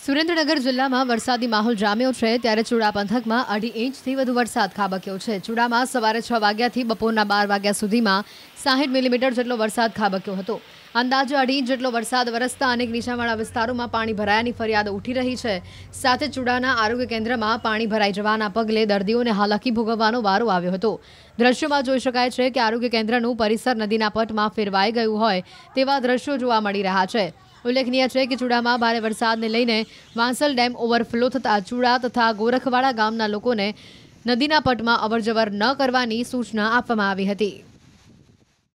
સુરેન્દ્રનગર જિલ્લામાં વરસાદી માહોલ જામ્યો છે ત્યારે ચૂડા પંથકમાં અઢી ઇંચથી વધુ વરસાદ ખાબક્યો છે ચૂડામાં સવારે છ વાગ્યાથી બપોરના બાર વાગ્યા સુધીમાં સાહીઠ મિલીમીટર જેટલો વરસાદ ખાબક્યો હતો અંદાજે અઢી ઇંચ જેટલો વરસાદ વરસતા અનેક નીચાણવાળા વિસ્તારોમાં પાણી ભરાયાની ફરિયાદ ઉઠી રહી છે સાથે ચૂડાના આરોગ્ય કેન્દ્રમાં પાણી ભરાઈ જવાના પગલે દર્દીઓને હાલાકી ભોગવવાનો વારો આવ્યો હતો દ્રશ્યોમાં જોઈ શકાય છે કે આરોગ્ય કેન્દ્રનું પરિસર નદીના પટમાં ફેરવાઈ ગયું હોય તેવા દ્રશ્યો જોવા મળી રહ્યા છે ઉલ્લેખનીય છે કે ચૂડામાં ભારે વરસાદને લઈને વાંસલ ડેમ ઓવરફ્લો થતા ચૂડા તથા ગોરખવાડા ગામના લોકોને નદીના પટમાં અવરજવર ન કરવાની સૂચના આપવામાં આવી હતી